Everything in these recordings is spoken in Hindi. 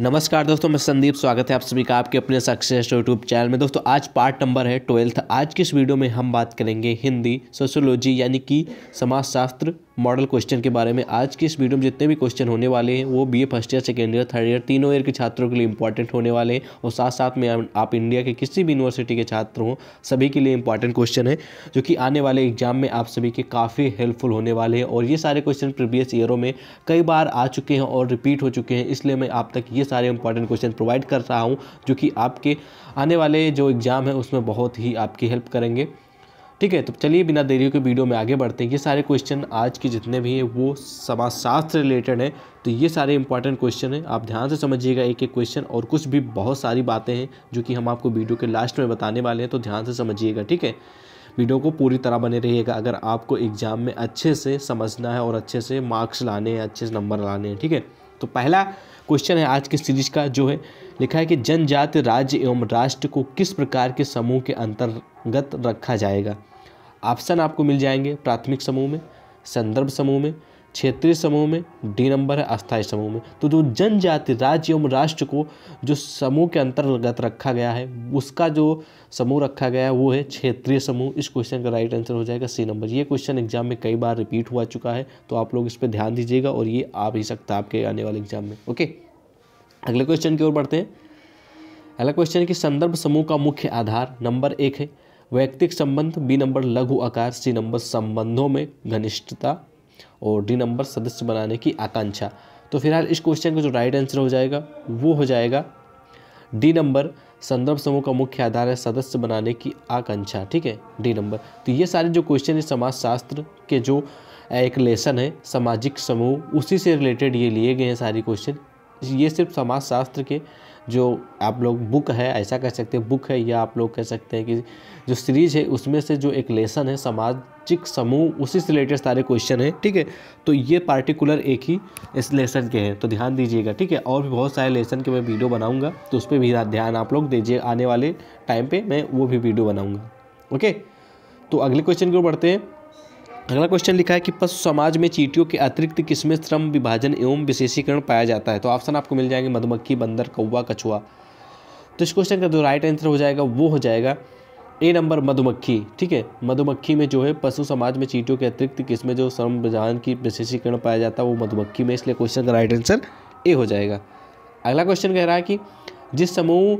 नमस्कार दोस्तों मैं संदीप स्वागत है आप सभी का आपके अपने सक्सेस यूट्यूब चैनल में दोस्तों आज पार्ट नंबर है ट्वेल्थ आज की इस वीडियो में हम बात करेंगे हिंदी सोशोलॉजी यानी कि समाजशास्त्र मॉडल क्वेश्चन के बारे में आज की इस वीडियो में जितने भी क्वेश्चन होने वाले हैं वो BA A first year second year third year तीनों ईयर के छात्रों के लिए इंपॉर्टेंट होने वाले हैं और साथ साथ में आप इंडिया के किसी भी यूनिवर्सिटी के छात्र हों सभी के लिए इंपॉर्टेंट क्वेश्चन है जो कि आने वाले एग्जाम में आप सभी के काफ़ी हेल्पफुल होने वाले हैं और ये सारे क्वेश्चन प्रीवियस ईयरों में कई बार आ चुके हैं और रिपीट हो चुके हैं इसलिए मैं आप तक ये सारे इंपॉर्टेंट क्वेश्चन प्रोवाइड कर रहा हूँ जो कि आपके आने वाले जो एग्ज़ाम है उसमें बहुत ही आपकी हेल्प करेंगे ठीक है तो चलिए बिना देरी के वीडियो में आगे बढ़ते हैं ये सारे क्वेश्चन आज के जितने भी हैं वो समाजशास्त्र रिलेटेड हैं तो ये सारे इंपॉर्टेंट क्वेश्चन हैं आप ध्यान से समझिएगा एक एक क्वेश्चन और कुछ भी बहुत सारी बातें हैं जो कि हम आपको वीडियो के लास्ट में बताने वाले हैं तो ध्यान से समझिएगा ठीक है वीडियो को पूरी तरह बने रहिएगा अगर आपको एग्ज़ाम में अच्छे से समझना है और अच्छे से मार्क्स लाने हैं अच्छे से नंबर लाने हैं ठीक है तो पहला क्वेश्चन है आज की सीरीज का जो है लिखा है कि जनजाति राज्य एवं राष्ट्र को किस प्रकार के समूह के अंतर्गत रखा जाएगा ऑप्शन आपको मिल जाएंगे प्राथमिक समूह में संदर्भ समूह में क्षेत्रीय समूह में डी नंबर है अस्थायी समूह में तो जो जनजाति राज्य एवं राष्ट्र को जो समूह के अंतर्गत रखा गया है उसका जो समूह रखा गया है वो है क्षेत्रीय समूह इस क्वेश्चन का राइट आंसर हो जाएगा सी नंबर ये क्वेश्चन एग्जाम में कई बार रिपीट हुआ चुका है तो आप लोग इस पर ध्यान दीजिएगा और ये आ भी सकता है आपके आने वाले एग्जाम में ओके अगले क्वेश्चन की ओर बढ़ते हैं अगला क्वेश्चन है कि संदर्भ समूह का मुख्य आधार नंबर एक है व्यक्तिक संबंध बी नंबर लघु आकार सी नंबर संबंधों में घनिष्ठता और डी नंबर सदस्य बनाने की आकांक्षा तो फिलहाल इस क्वेश्चन का जो राइट आंसर हो जाएगा वो हो जाएगा डी नंबर संदर्भ समूह का मुख्य आधार है सदस्य बनाने की आकांक्षा ठीक है डी नंबर तो ये सारे जो क्वेश्चन है समाजशास्त्र के जो एक लेसन है सामाजिक समूह उसी से रिलेटेड ये लिए गए हैं सारे क्वेश्चन ये सिर्फ समाजशास्त्र के जो आप लोग बुक है ऐसा कह सकते हैं बुक है या आप लोग कह सकते हैं कि जो सीरीज है उसमें से जो एक लेसन है सामाजिक समूह उसी से रिलेटेड सारे क्वेश्चन है ठीक है तो ये पार्टिकुलर एक ही इस लेसन के हैं तो ध्यान दीजिएगा ठीक है और भी बहुत सारे लेसन के मैं वीडियो बनाऊँगा तो उस पर भी ध्यान आप लोग दीजिए आने वाले टाइम पर मैं वो भी वीडियो बनाऊँगा ओके तो अगले क्वेश्चन की ओर बढ़ते हैं अगला क्वेश्चन लिखा है कि पशु समाज में चीटियों के अतिरिक्त किसमें श्रम विभाजन एवं विशेषीकरण पाया जाता है तो ऑप्शन आपको मिल जाएंगे मधुमक्खी बंदर कौवा कछुआ तो इस क्वेश्चन का जो राइट आंसर हो जाएगा वो हो जाएगा ए नंबर मधुमक्खी ठीक है मधुमक्खी में जो है पशु समाज में चीटियों के अतिरिक्त किसमें जो श्रम विभाजन की विशेषीकरण पाया जाता है वो मधुमक्खी में इसलिए क्वेश्चन का राइट आंसर ए हो जाएगा अगला क्वेश्चन कह रहा है कि जिस समूह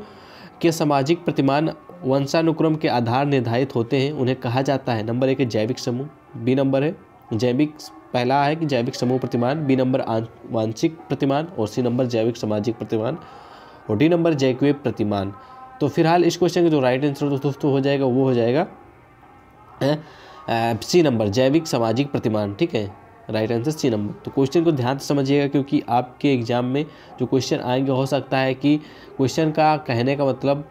के सामाजिक प्रतिमान वंशानुक्रम के आधार निर्धारित होते हैं उन्हें कहा जाता है नंबर एक है जैविक समूह बी नंबर है जैविक पहला है कि जैविक समूह प्रतिमान बी नंबर आंशिक प्रतिमान और सी नंबर जैविक सामाजिक प्रतिमान और डी नंबर जैकवे प्रतिमान तो फिलहाल इस क्वेश्चन का जो राइट आंसर तो दोस्तों तो हो जाएगा वो हो जाएगा सी नंबर जैविक सामाजिक प्रतिमान ठीक है राइट आंसर सी नंबर तो क्वेश्चन को ध्यान से समझिएगा क्योंकि आपके एग्जाम में जो क्वेश्चन आएंगे हो सकता है कि क्वेश्चन का कहने का मतलब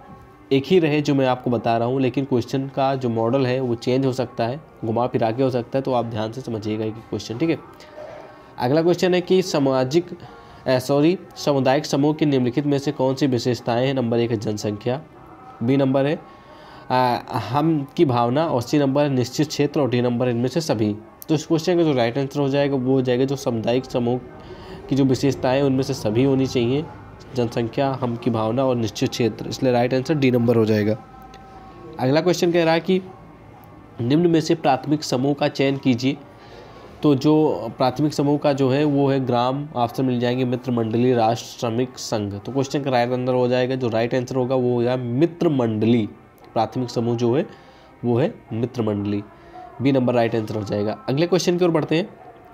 एक ही रहे जो मैं आपको बता रहा हूँ लेकिन क्वेश्चन का जो मॉडल है वो चेंज हो सकता है घुमा फिरा के हो सकता है तो आप ध्यान से समझिएगा कि क्वेश्चन ठीक है अगला क्वेश्चन है कि सामाजिक सॉरी सामुदायिक समूह की निम्नलिखित में से कौन सी विशेषताएं हैं नंबर एक है जनसंख्या बी नंबर है आ, हम की भावना और सी नंबर है निश्चित क्षेत्र और डी नंबर इनमें से सभी तो इस क्वेश्चन का जो राइट आंसर हो जाएगा वो हो जाएगा जो सामुदायिक समूह की जो विशेषताएं उनमें से सभी होनी चाहिए जनसंख्या हम की भावना और निश्चित क्षेत्र इसलिए राइट आंसर डी नंबर हो जाएगा अगला क्वेश्चन कह रहा है कि निम्न में से प्राथमिक समूह का चयन कीजिए तो जो प्राथमिक समूह का जो है वो है ग्राम आपसे मिल जाएंगे मित्र मंडली राष्ट्र श्रमिक संघ तो क्वेश्चन का राइट आंसर हो जाएगा जो राइट आंसर होगा वो होगा मित्र मंडली प्राथमिक समूह जो है वो है मित्र मंडली बी नंबर राइट आंसर हो जाएगा अगले क्वेश्चन की ओर बढ़ते हैं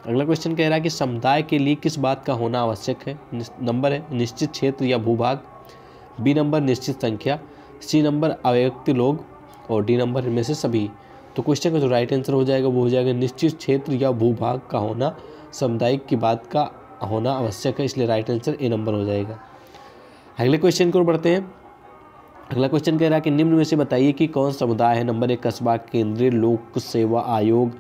अगला क्वेश्चन कह रहा है कि समुदाय के लिए किस बात का होना आवश्यक है नंबर है निश्चित क्षेत्र या भूभाग बी नंबर निश्चित संख्या सी नंबर अव्यक्ति लोग और डी नंबर इनमें से सभी तो क्वेश्चन का जो राइट आंसर हो जाएगा वो हो जाएगा निश्चित क्षेत्र या भूभाग का होना सामुदायिक की बात का होना आवश्यक है इसलिए राइट आंसर ए नंबर हो जाएगा अगले क्वेश्चन की ओर बढ़ते हैं अगला क्वेश्चन कह रहा है कि निम्न में से बताइए कि कौन समुदाय है नंबर एक कस्बा केंद्रीय लोक सेवा आयोग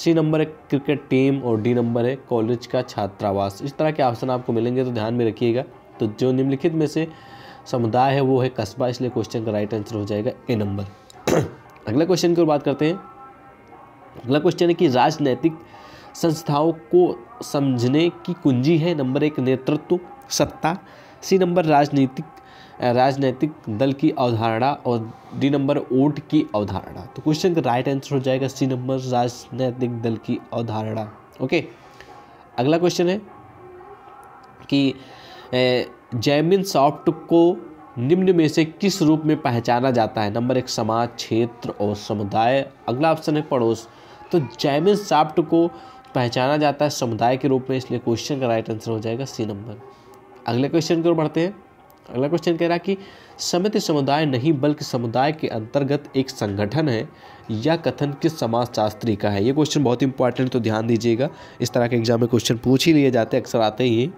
सी नंबर है क्रिकेट टीम और डी नंबर है कॉलेज का छात्रावास इस तरह के ऑप्शन आपको मिलेंगे तो ध्यान में रखिएगा तो जो निम्नलिखित में से समुदाय है वो है कस्बा इसलिए क्वेश्चन का राइट आंसर हो जाएगा ए नंबर अगला क्वेश्चन की ओर बात करते हैं अगला क्वेश्चन है कि राजनैतिक संस्थाओं को समझने की कुंजी है नंबर एक नेतृत्व सत्ता सी नंबर राजनीतिक राजनीतिक दल की अवधारणा और डी नंबर वोट की अवधारणा तो क्वेश्चन का राइट आंसर हो जाएगा सी नंबर राजनीतिक दल की अवधारणा ओके अगला क्वेश्चन है कि जैमिन सॉफ्ट को निम्न में से किस रूप में पहचाना जाता है नंबर एक समाज क्षेत्र और समुदाय अगला ऑप्शन है पड़ोस तो जैमिन सॉफ्ट को पहचाना जाता है समुदाय के रूप में इसलिए क्वेश्चन का राइट आंसर हो जाएगा सी नंबर अगले क्वेश्चन की ओर बढ़ते हैं अगला क्वेश्चन कह रहा कि समिति समुदाय नहीं बल्कि समुदाय के अंतर्गत एक संगठन है यह कथन किस समाजशास्त्री का है ये क्वेश्चन बहुत इंपॉर्टेंट तो ध्यान दीजिएगा इस तरह के एग्जाम में क्वेश्चन पूछ ही लिए जाते अक्सर आते ही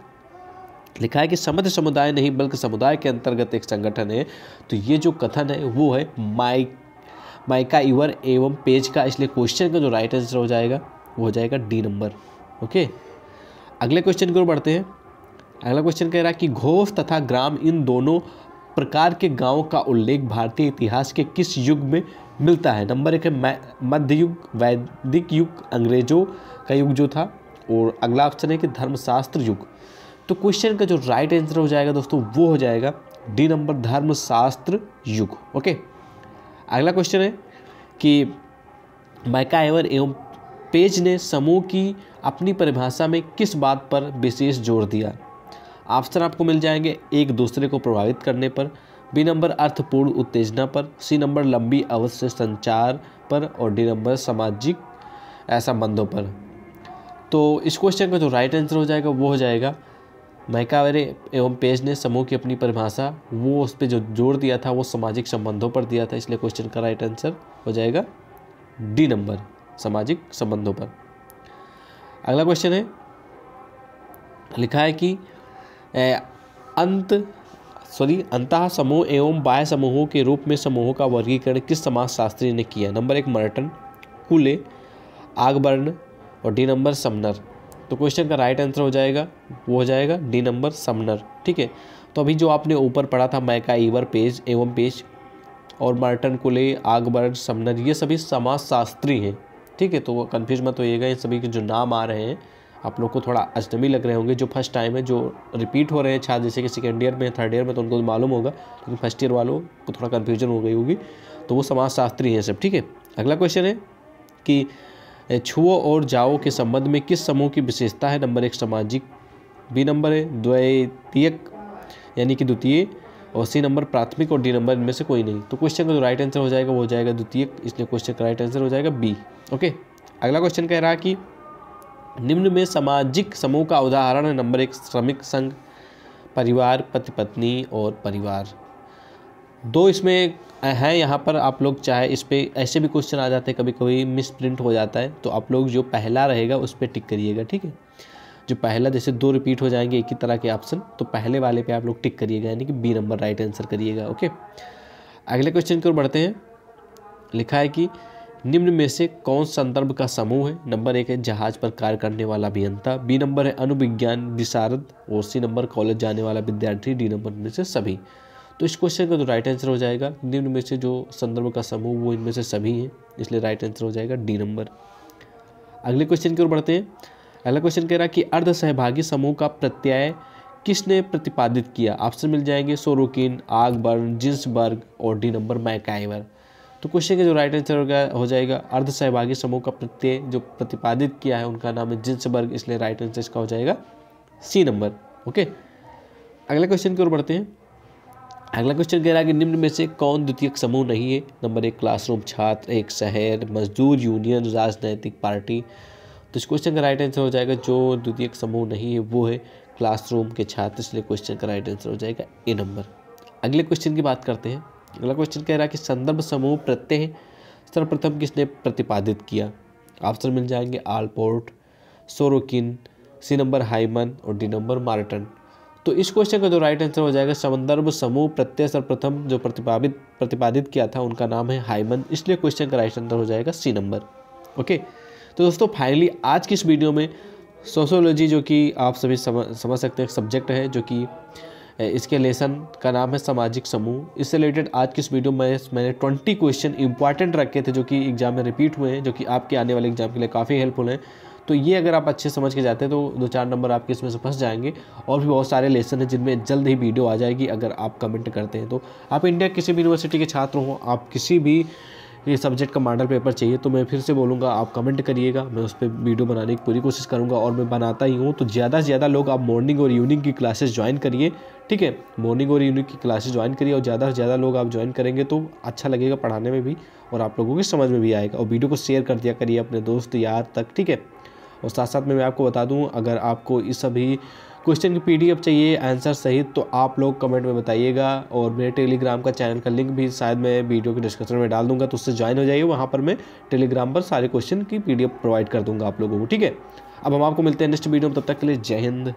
लिखा है कि समध समुदाय नहीं बल्कि समुदाय के अंतर्गत एक संगठन है तो ये जो कथन है वो है माइक माइका इवर एवं पेज का इसलिए क्वेश्चन का जो राइट आंसर हो जाएगा वो हो जाएगा डी नंबर ओके अगले क्वेश्चन की ओर बढ़ते हैं अगला क्वेश्चन कह रहा है कि घोष तथा ग्राम इन दोनों प्रकार के गांव का उल्लेख भारतीय इतिहास के किस युग में मिलता है नंबर एक है मध्य युग वैदिक युग अंग्रेजों का युग जो था और अगला ऑप्शन है कि धर्मशास्त्र युग तो क्वेश्चन का जो राइट आंसर हो जाएगा दोस्तों वो हो जाएगा डी नंबर धर्मशास्त्र युग ओके अगला क्वेश्चन है कि मैकाएवर एवं पेज ने समूह की अपनी परिभाषा में किस बात पर विशेष जोर दिया ऑप्शन आपको मिल जाएंगे एक दूसरे को प्रभावित करने पर बी नंबर अर्थपूर्ण उत्तेजना पर सी नंबर लंबी अवश्य संचार पर और डी नंबर सामाजिक संबंधों पर तो इस क्वेश्चन का जो राइट आंसर हो जाएगा वो हो जाएगा महकावेरे एवं पेज ने समूह की अपनी परिभाषा वो उस पर जो जोर दिया था वो सामाजिक संबंधों पर दिया था इसलिए क्वेश्चन का राइट आंसर हो जाएगा डी नंबर सामाजिक संबंधों पर अगला क्वेश्चन है लिखा है कि अंत सॉरी अंतः समूह एवं बाह्य समूहों के रूप में समूहों का वर्गीकरण किस समाजशास्त्री ने किया नंबर एक मर्टन कूले आगबर्न और डी नंबर समनर तो क्वेश्चन का राइट आंसर हो जाएगा वो हो जाएगा डी नंबर समनर ठीक है तो अभी जो आपने ऊपर पढ़ा था मैका ईवर पेज एवं पेज और मार्टन कुले आगबर्न समनर ये सभी समाजशास्त्री हैं ठीक है तो कन्फ्यूज मत होइएगा इन सभी के जो नाम आ रहे हैं आप लोग को थोड़ा अजनबी लग रहे होंगे जो फर्स्ट टाइम है जो रिपीट हो रहे हैं छात्र जैसे कि सेकेंड ईयर में थर्ड ईयर में तो उनको तो मालूम होगा लेकिन फर्स्ट ईयर वालों को थोड़ा कन्फ्यूजन हो गई होगी तो वो समाजशास्त्री हैं सब ठीक है अगला क्वेश्चन है कि छुओ और जाओ के संबंध में किस समूह की विशेषता है नंबर एक सामाजिक बी नंबर है द्वैतीयक यानी कि द्वितीय और सी नंबर प्राथमिक और डी नंबर इनमें से कोई नहीं तो क्वेश्चन का जो राइट आंसर हो जाएगा वो हो जाएगा द्वितीय इसलिए क्वेश्चन का राइट आंसर हो जाएगा बी ओके अगला क्वेश्चन कह रहा है कि निम्न में सामाजिक समूह का उदाहरण है नंबर एक श्रमिक संघ परिवार पति पत्नी और परिवार दो इसमें हैं यहाँ पर आप लोग चाहे इस पर ऐसे भी क्वेश्चन आ जाते हैं कभी कभी मिस प्रिंट हो जाता है तो आप लोग जो पहला रहेगा उस पर टिक करिएगा ठीक है जो पहला जैसे दो रिपीट हो जाएंगे एक ही तरह के ऑप्शन तो पहले वाले पे आप लोग टिक करिएगा यानी कि बी नंबर राइट आंसर करिएगा ओके अगले क्वेश्चन की ओर बढ़ते हैं लिखा है कि निम्न में से कौन संदर्भ का समूह है नंबर एक है जहाज पर कार्य करने वाला अभियंता बी नंबर है अनुविज्ञान विशारद और सी नंबर कॉलेज जाने वाला विद्यार्थी डी नंबर में से सभी तो इस क्वेश्चन का जो राइट आंसर हो जाएगा निम्न में से जो संदर्भ का समूह वो इनमें से सभी हैं इसलिए राइट आंसर हो जाएगा डी नंबर अगले क्वेश्चन की ओर बढ़ते हैं अगला क्वेश्चन कह रहा है कि अर्ध सहभागी समूह का प्रत्यय किसने प्रतिपादित किया ऑप्शन मिल जाएंगे सोरोकिन आगबर्न जिन्सबर्ग और डी नंबर मैकाइवर तो क्वेश्चन का जो राइट आंसर गया हो जाएगा अर्ध सहभागी समूह का प्रत्यय जो प्रतिपादित किया है उनका नाम है जिन्स वर्ग इसलिए राइट आंसर इसका हो जाएगा सी नंबर ओके अगला क्वेश्चन की ओर बढ़ते हैं अगला क्वेश्चन कह रहा है कि निम्न में से कौन द्वितीय समूह नहीं है नंबर एक क्लासरूम छात्र एक शहर मजदूर यूनियन राजनैतिक पार्टी तो इस क्वेश्चन का राइट आंसर हो जाएगा जो द्वितीय समूह नहीं है वो है क्लासरूम के छात्र इसलिए क्वेश्चन का राइट आंसर हो जाएगा ए नंबर अगले क्वेश्चन की बात करते हैं अगला क्वेश्चन कह रहा है कि संदर्भ समूह प्रत्यय सर्वप्रथम किसने प्रतिपादित किया ऑप्शन मिल जाएंगे Allport Sorokin C number Hyman और डी नंबर मार्टन तो इस क्वेश्चन का जो राइट आंसर हो जाएगा संदर्भ समूह प्रत्यय सर्वप्रथम जो प्रतिपादित प्रतिपादित किया था उनका नाम है हाइमन इसलिए क्वेश्चन का राइट आंसर हो जाएगा सी नंबर ओके तो दोस्तों फाइनली आज की इस वीडियो में सोशोलॉजी जो कि आप सभी समझ समझ सकते हैं सब्जेक्ट है जो कि इसके लेसन का नाम है सामाजिक समूह इससे रिलेटेड आज की इस वीडियो में मैंने ट्वेंटी क्वेश्चन इंपॉर्टेंट रखे थे जो कि एग्जाम में रिपीट हुए हैं जो कि आपके आने वाले एग्जाम के लिए काफ़ी हेल्पफुल हैं तो ये अगर आप अच्छे समझ के जाते हैं तो दो चार नंबर आपके इसमें से फंस जाएंगे और भी बहुत सारे लेसन हैं जिनमें जल्द ही वीडियो आ जाएगी अगर आप कमेंट करते हैं तो आप इंडिया किसी भी यूनिवर्सिटी के छात्र हों आप किसी भी ये सब्जेक्ट का मॉडल पेपर चाहिए तो मैं फिर से बोलूँगा आप कमेंट करिएगा मैं उस पर वीडियो बनाने की पूरी कोशिश करूँगा और मैं बनाता ही हूँ तो ज़्यादा से ज़्यादा लोग आप मॉर्निंग और इवनिंग की क्लासेस ज्वाइन करिए ठीक है मॉर्निंग और इवनिंग की क्लासेज ज्वाइन करिए और ज़्यादा से ज़्यादा लोग आप ज्वाइन करेंगे तो अच्छा लगेगा पढ़ाने में भी और आप लोगों की समझ में भी आएगा और वीडियो को शेयर कर दिया करिए अपने दोस्त यार तक ठीक है और साथ साथ में मैं आपको बता दूँ अगर आपको इस सभी क्वेश्चन की पीडीएफ चाहिए आंसर सहित तो आप लोग कमेंट में बताइएगा और मेरे टेलीग्राम का चैनल का लिंक भी शायद मैं वीडियो के डिस्क्रिप्शन में डाल दूंगा तो उससे ज्वाइन हो जाइए वहाँ पर मैं टेलीग्राम पर सारे क्वेश्चन की पीडीएफ प्रोवाइड कर दूंगा आप लोगों को ठीक है अब हम आपको मिलते हैं नेक्स्ट वीडियो में तब तक के लिए जय हिंद